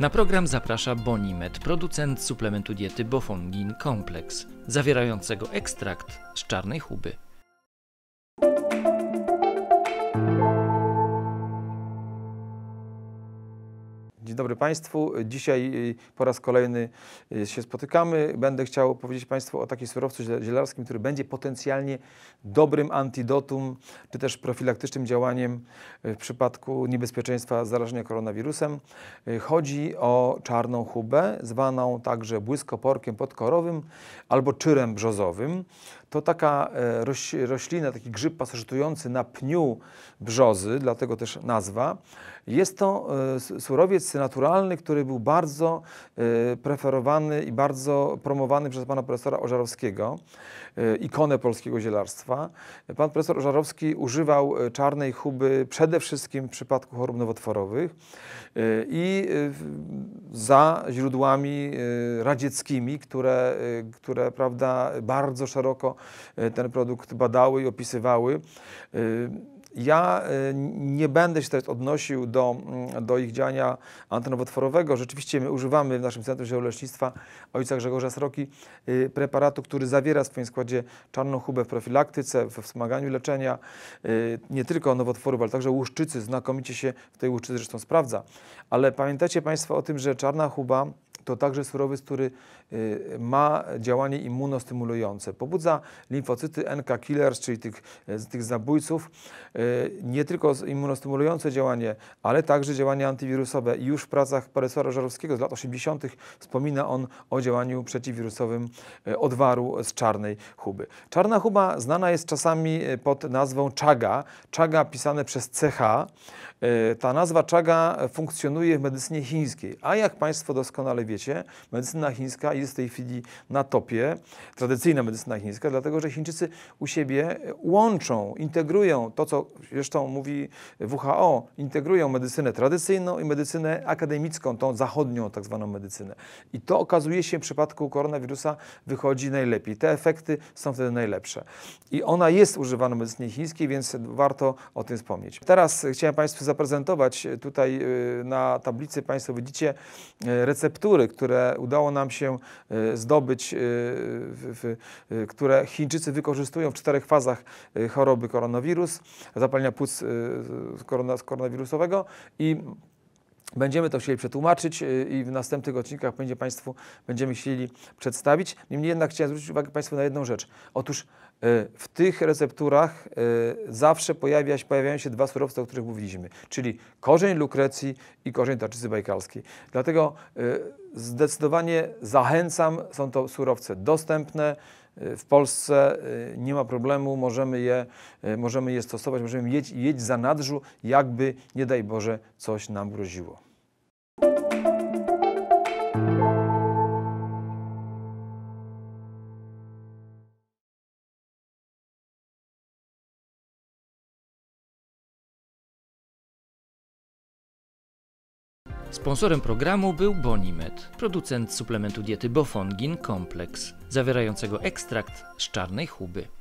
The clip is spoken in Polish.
Na program zaprasza Bonimed, producent suplementu diety Bofongin Complex, zawierającego ekstrakt z czarnej chuby. Dzień dobry Państwu. Dzisiaj y, po raz kolejny y, się spotykamy. Będę chciał powiedzieć Państwu o takim surowcu zielarskim, który będzie potencjalnie dobrym antidotum, czy też profilaktycznym działaniem y, w przypadku niebezpieczeństwa zarażenia koronawirusem. Chodzi o czarną hubę, zwaną także błyskoporkiem podkorowym albo czyrem brzozowym. To taka e, roślina, taki grzyb pasożytujący na pniu brzozy, dlatego też nazwa. Jest to e, surowiec naturalny, który był bardzo y, preferowany i bardzo promowany przez pana profesora Ożarowskiego, y, ikonę polskiego zielarstwa. Pan profesor Ożarowski używał y, czarnej huby przede wszystkim w przypadku chorób nowotworowych i za źródłami radzieckimi, które, które prawda, bardzo szeroko ten produkt badały i opisywały. Ja y, nie będę się teraz odnosił do, mm, do ich działania antynowotworowego. Rzeczywiście my używamy w naszym Centrum Zieloleśnictwa ojca Grzegorza Sroki y, preparatu, który zawiera w swoim składzie czarną hubę w profilaktyce, we wspomaganiu leczenia y, nie tylko nowotworów, ale także łuszczycy. Znakomicie się w tej łuszczycy zresztą sprawdza. Ale pamiętajcie Państwo o tym, że czarna huba to także surowiec, który y, ma działanie immunostymulujące. Pobudza limfocyty NK killers, czyli tych, y, tych zabójców, y, nie tylko immunostymulujące działanie, ale także działanie antywirusowe. I już w pracach profesora Żarowskiego z lat 80. wspomina on o działaniu przeciwwirusowym odwaru z czarnej huby. Czarna huba znana jest czasami pod nazwą czaga. Czaga pisane przez CH. Ta nazwa czaga funkcjonuje w medycynie chińskiej, a jak Państwo doskonale wiecie, świecie. Medycyna chińska jest w tej chwili na topie, tradycyjna medycyna chińska, dlatego że Chińczycy u siebie łączą, integrują to, co zresztą mówi WHO, integrują medycynę tradycyjną i medycynę akademicką, tą zachodnią tak zwaną medycynę. I to okazuje się w przypadku koronawirusa wychodzi najlepiej. Te efekty są wtedy najlepsze. I ona jest używana w medycynie chińskiej, więc warto o tym wspomnieć. Teraz chciałem Państwu zaprezentować tutaj y, na tablicy, Państwo widzicie y, recepturę kultury, które udało nam się e, zdobyć, e, e, które Chińczycy wykorzystują w czterech fazach choroby koronawirus, zapalenia płuc koronawirusowego i Będziemy to chcieli przetłumaczyć y, i w następnych odcinkach będzie Państwu będziemy chcieli przedstawić. Niemniej jednak chciałem zwrócić uwagę Państwu na jedną rzecz. Otóż y, w tych recepturach y, zawsze pojawia się, pojawiają się dwa surowce, o których mówiliśmy, czyli korzeń lukrecji i korzeń tarczycy bajkalskiej. Dlatego zdecydowanie zachęcam, są to surowce dostępne, Y, w Polsce y, nie ma problemu, możemy je, y, możemy je stosować, możemy jeść, jeść za nadrzu, jakby, nie daj Boże, coś nam groziło. Sponsorem programu był Bonimet, producent suplementu diety Bofongin Complex, zawierającego ekstrakt z czarnej chuby.